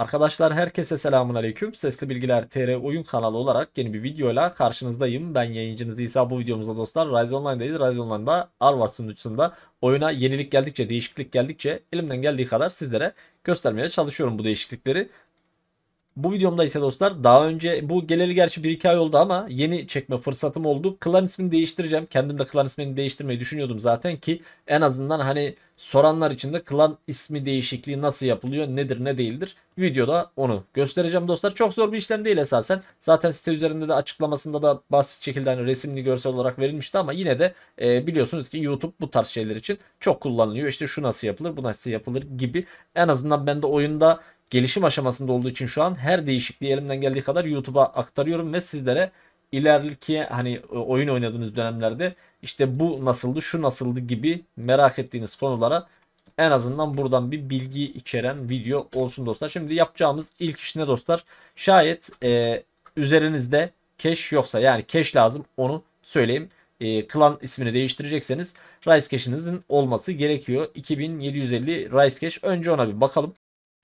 Arkadaşlar herkese selamun aleyküm. Sesli Bilgiler TR oyun kanalı olarak yeni bir videoyla karşınızdayım. Ben yayıncınız İsa bu videomuzda dostlar Rise Online'dayız. Rise Online'da Arvard sunucusunda oyuna yenilik geldikçe, değişiklik geldikçe elimden geldiği kadar sizlere göstermeye çalışıyorum bu değişiklikleri. Bu videomda ise dostlar daha önce bu geleli gerçi 1-2 ay oldu ama yeni çekme fırsatım oldu. Klan ismini değiştireceğim. Kendim de klan ismini değiştirmeyi düşünüyordum zaten ki en azından hani soranlar için de klan ismi değişikliği nasıl yapılıyor nedir ne değildir videoda onu göstereceğim dostlar. Çok zor bir işlem değil esasen. Zaten site üzerinde de açıklamasında da basit şekilde hani resimli görsel olarak verilmişti ama yine de e, biliyorsunuz ki YouTube bu tarz şeyler için çok kullanılıyor. İşte şu nasıl yapılır bu nasıl yapılır gibi en azından ben de oyunda gelişim aşamasında olduğu için şu an her değişikliği elimden geldiği kadar YouTube'a aktarıyorum ve sizlere ileriki hani e, oyun oynadığınız dönemlerde işte bu nasıldı, şu nasıldı gibi merak ettiğiniz konulara en azından buradan bir bilgi içeren video olsun dostlar. Şimdi yapacağımız ilk iş ne dostlar? Şayet e, üzerinizde cache yoksa yani cache lazım onu söyleyeyim. E, klan ismini değiştirecekseniz Rice Cache'inizin olması gerekiyor. 2750 Rice Cache. Önce ona bir bakalım.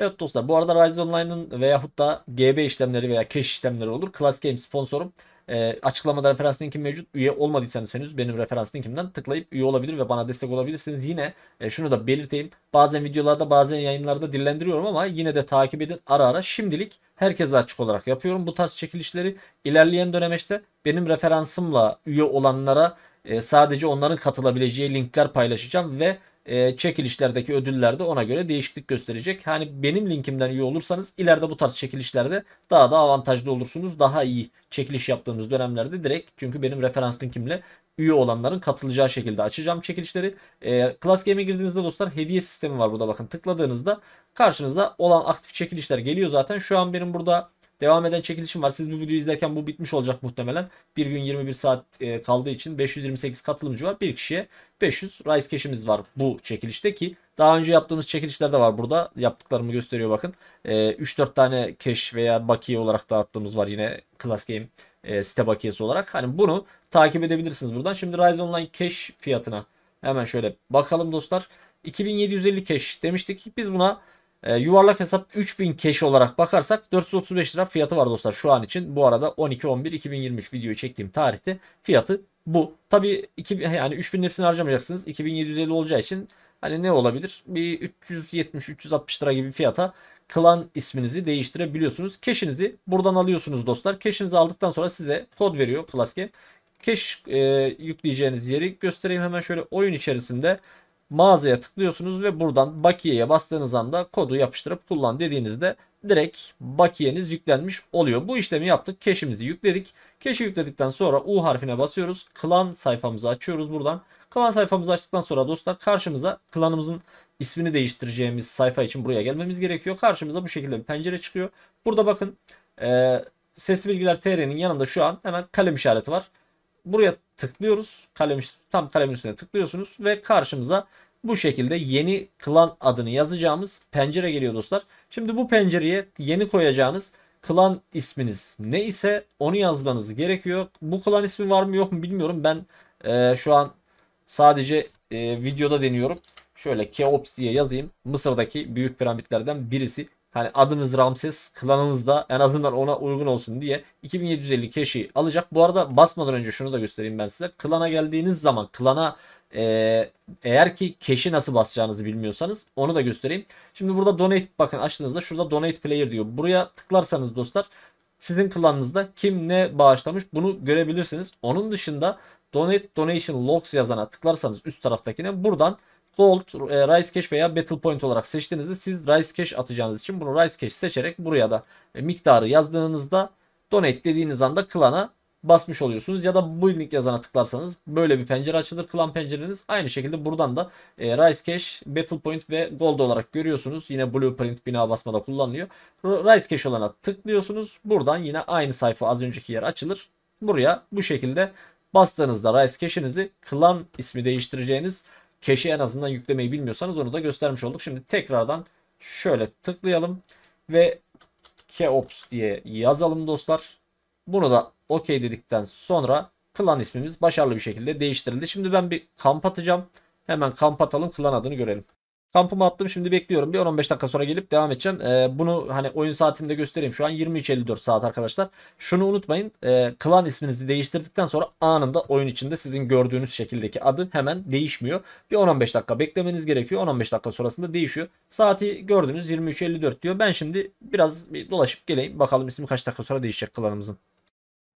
Evet dostlar bu arada Rise Online'ın veyahut da GB işlemleri veya cache işlemleri olur. Class Game sponsorum. E, ee, açıklamada referans linkim mevcut. Üye olmadıysanız henüz benim referans linkimden tıklayıp üye olabilir ve bana destek olabilirsiniz. Yine e, şunu da belirteyim. Bazen videolarda bazen yayınlarda dillendiriyorum ama yine de takip edin ara ara. Şimdilik herkese açık olarak yapıyorum. Bu tarz çekilişleri ilerleyen dönemeçte benim referansımla üye olanlara e, sadece onların katılabileceği linkler paylaşacağım ve e, çekilişlerdeki ödüller de ona göre değişiklik gösterecek. Hani benim linkimden üye olursanız ileride bu tarz çekilişlerde daha da avantajlı olursunuz. Daha iyi çekiliş yaptığımız dönemlerde direkt çünkü benim referans linkimle üye olanların katılacağı şekilde açacağım çekilişleri. E, Class Game'e girdiğinizde dostlar hediye sistemi var burada bakın tıkladığınızda karşınıza olan aktif çekilişler geliyor zaten. Şu an benim burada Devam eden çekilişim var. Siz bu videoyu izlerken bu bitmiş olacak muhtemelen. Bir gün 21 saat e, kaldığı için 528 katılımcı var. Bir kişiye 500 Rice Cash'imiz var bu çekilişte ki daha önce yaptığımız çekilişler de var burada. Yaptıklarımı gösteriyor bakın. 3-4 e, tane cash veya bakiye olarak dağıttığımız var yine Class Game e, site bakiyesi olarak. Hani bunu takip edebilirsiniz buradan. Şimdi Rise Online Cash fiyatına hemen şöyle bakalım dostlar. 2750 cash demiştik. Biz buna e, yuvarlak hesap 3000 keş olarak bakarsak 435 lira fiyatı var dostlar şu an için. Bu arada 12-11-2023 videoyu çektiğim tarihte fiyatı bu. Tabi yani 3000 hepsini harcamayacaksınız. 2750 olacağı için hani ne olabilir? Bir 370-360 lira gibi fiyata klan isminizi değiştirebiliyorsunuz. Keşinizi buradan alıyorsunuz dostlar. Keşinizi aldıktan sonra size kod veriyor Plus Game. Keş e, yükleyeceğiniz yeri göstereyim hemen şöyle oyun içerisinde mağazaya tıklıyorsunuz ve buradan bakiyeye bastığınız anda kodu yapıştırıp kullan dediğinizde direkt bakiyeniz yüklenmiş oluyor. Bu işlemi yaptık. Keşimizi yükledik. Keşi yükledikten sonra U harfine basıyoruz. Klan sayfamızı açıyoruz buradan. Klan sayfamızı açtıktan sonra dostlar karşımıza klanımızın ismini değiştireceğimiz sayfa için buraya gelmemiz gerekiyor. Karşımıza bu şekilde bir pencere çıkıyor. Burada bakın e, Sesli Bilgiler TR'nin yanında şu an hemen kalem işareti var. Buraya tıklıyoruz. Kalem, tam kalemin üstüne tıklıyorsunuz ve karşımıza bu şekilde yeni klan adını yazacağımız pencere geliyor dostlar. Şimdi bu pencereye yeni koyacağınız klan isminiz ne ise onu yazmanız gerekiyor. Bu klan ismi var mı yok mu bilmiyorum. Ben e, şu an sadece e, videoda deniyorum. Şöyle Keops diye yazayım. Mısır'daki büyük piramitlerden birisi. Hani adımız Ramses, klanımız da en azından ona uygun olsun diye 2750 keşi alacak. Bu arada basmadan önce şunu da göstereyim ben size. Klana geldiğiniz zaman klana ee, eğer ki keşi nasıl basacağınızı bilmiyorsanız onu da göstereyim. Şimdi burada donate bakın açtığınızda şurada donate player diyor. Buraya tıklarsanız dostlar sizin klanınızda kim ne bağışlamış bunu görebilirsiniz. Onun dışında donate donation logs yazana tıklarsanız üst taraftakine buradan Gold, e, Rice Cash veya Battle Point olarak seçtiğinizde siz Rice Cash atacağınız için bunu Rice Cash seçerek buraya da e, miktarı yazdığınızda donate dediğiniz anda klana basmış oluyorsunuz. Ya da bu link yazana tıklarsanız böyle bir pencere açılır klan pencereniz. Aynı şekilde buradan da e, Rice Cash, Battle Point ve Gold olarak görüyorsunuz. Yine Blueprint bina basmada kullanılıyor. Rice Cash olana tıklıyorsunuz. Buradan yine aynı sayfa az önceki yer açılır. Buraya bu şekilde bastığınızda Rice Cash'inizi klan ismi değiştireceğiniz Cache'i en azından yüklemeyi bilmiyorsanız onu da göstermiş olduk. Şimdi tekrardan şöyle tıklayalım ve keops diye yazalım dostlar. Bunu da okey dedikten sonra klan ismimiz başarılı bir şekilde değiştirildi. Şimdi ben bir kamp atacağım. Hemen kamp atalım klan adını görelim. Kampımı attım şimdi bekliyorum. Bir 10-15 dakika sonra gelip devam edeceğim. E, bunu hani oyun saatinde göstereyim. Şu an 23.54 saat arkadaşlar. Şunu unutmayın. E, klan isminizi değiştirdikten sonra anında oyun içinde sizin gördüğünüz şekildeki adı hemen değişmiyor. Bir 10-15 dakika beklemeniz gerekiyor. 10-15 dakika sonrasında değişiyor. Saati gördüğünüz 23.54 diyor. Ben şimdi biraz bir dolaşıp geleyim. Bakalım ismi kaç dakika sonra değişecek klanımızın.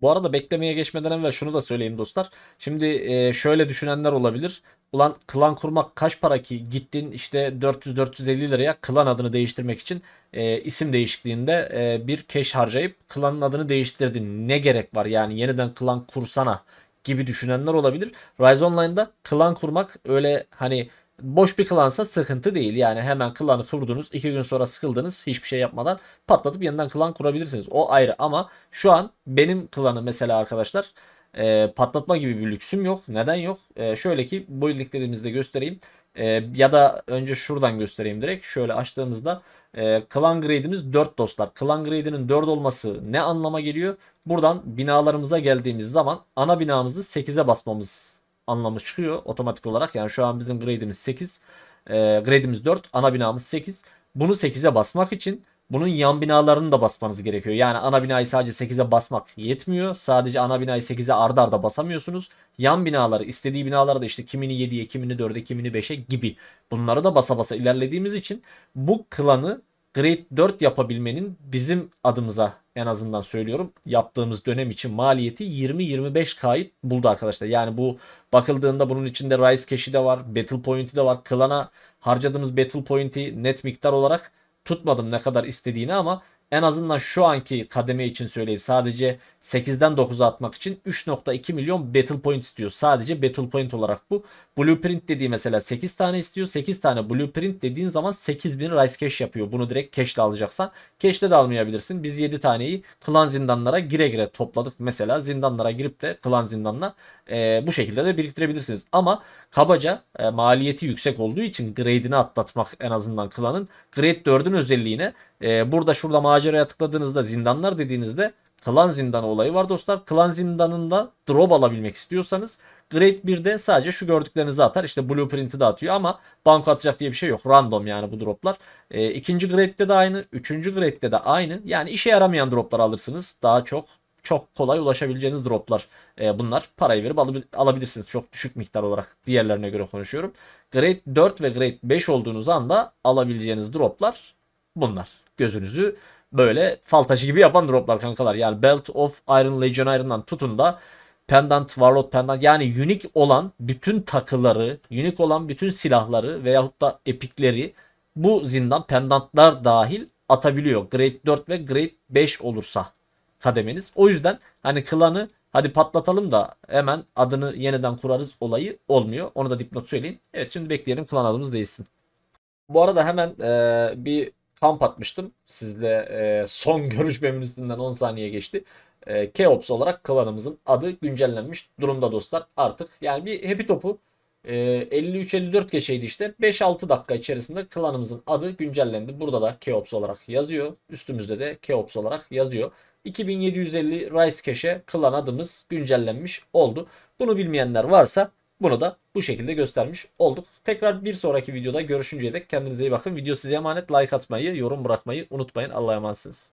Bu arada beklemeye geçmeden evvel şunu da söyleyeyim dostlar. Şimdi e, şöyle düşünenler olabilir. Ulan klan kurmak kaç para ki? Gittin işte 400-450 liraya klan adını değiştirmek için e, isim değişikliğinde e, bir keş harcayıp klanın adını değiştirdin. Ne gerek var yani yeniden klan kursana gibi düşünenler olabilir. Rise Online'da klan kurmak öyle hani boş bir klansa sıkıntı değil. Yani hemen klanı kurdunuz. iki gün sonra sıkıldınız. Hiçbir şey yapmadan patlatıp yeniden klan kurabilirsiniz. O ayrı ama şu an benim klanı mesela arkadaşlar e, patlatma gibi bir lüksüm yok. Neden yok? E, şöyle ki build'liklerimizde göstereyim. E, ya da önce şuradan göstereyim direkt. Şöyle açtığımızda e, clan grade'imiz 4 dostlar. Clan grade'inin 4 olması ne anlama geliyor? Buradan binalarımıza geldiğimiz zaman ana binamızı 8'e basmamız anlamı çıkıyor otomatik olarak. Yani şu an bizim grade'imiz 8. E, grade'imiz 4. Ana binamız 8. Bunu 8'e basmak için bunun yan binalarını da basmanız gerekiyor. Yani ana binayı sadece 8'e basmak yetmiyor. Sadece ana binayı 8'e ardarda arda basamıyorsunuz. Yan binaları, istediği binaları da işte kimini 7'ye, kimini 4'e, kimini 5'e gibi. Bunları da basa basa ilerlediğimiz için bu klanı Grade 4 yapabilmenin bizim adımıza en azından söylüyorum yaptığımız dönem için maliyeti 20-25 kayıt buldu arkadaşlar. Yani bu bakıldığında bunun içinde Rise Cash'i de var, Battle Point'i de var. Klana harcadığımız Battle Point'i net miktar olarak tutmadım ne kadar istediğini ama en azından şu anki kademe için söyleyeyim sadece 8'den 9'a atmak için 3.2 milyon battle point istiyor. Sadece battle point olarak bu. Blueprint dediği mesela 8 tane istiyor. 8 tane blueprint dediğin zaman 8000 rice cash yapıyor. Bunu direkt cash de alacaksan. Cash de, de almayabilirsin. Biz 7 taneyi klan zindanlara gire gire topladık. Mesela zindanlara girip de klan zindanına e, bu şekilde de biriktirebilirsiniz. Ama kabaca e, maliyeti yüksek olduğu için grade'ini atlatmak en azından klanın. Grade 4'ün özelliğine e, burada şurada maceraya tıkladığınızda zindanlar dediğinizde Klan zindanı olayı var dostlar. Klan zindanında drop alabilmek istiyorsanız Grade 1'de sadece şu gördüklerinizi atar. İşte blueprint'i de atıyor ama banko atacak diye bir şey yok. Random yani bu droplar. E, ikinci grade'de de aynı. Üçüncü grade'de de aynı. Yani işe yaramayan droplar alırsınız. Daha çok çok kolay ulaşabileceğiniz droplar e, bunlar. Parayı verip alabilirsiniz. Çok düşük miktar olarak diğerlerine göre konuşuyorum. Grade 4 ve Grade 5 olduğunuz anda alabileceğiniz droplar bunlar. Gözünüzü böyle fal taşı gibi yapan droplar kankalar. Yani Belt of Iron Legion tutun da Pendant, Warlord Pendant yani unique olan bütün takıları, unique olan bütün silahları veyahut da epikleri bu zindan pendantlar dahil atabiliyor. Grade 4 ve Grade 5 olursa kademeniz. O yüzden hani klanı hadi patlatalım da hemen adını yeniden kurarız olayı olmuyor. Onu da dipnot söyleyeyim. Evet şimdi bekleyelim klan adımız değilsin. Bu arada hemen e, bir kamp atmıştım. Sizle e, son görüşmemin üstünden 10 saniye geçti. E, Keops olarak klanımızın adı güncellenmiş durumda dostlar artık. Yani bir happy topu e, 53-54 geçeydi işte. 5-6 dakika içerisinde klanımızın adı güncellendi. Burada da Keops olarak yazıyor. Üstümüzde de Keops olarak yazıyor. 2750 Rice Cash'e klan adımız güncellenmiş oldu. Bunu bilmeyenler varsa bunu da bu şekilde göstermiş olduk. Tekrar bir sonraki videoda görüşünceye dek kendinize iyi bakın. Video size emanet. Like atmayı, yorum bırakmayı unutmayın. Allah'a emanetsiniz.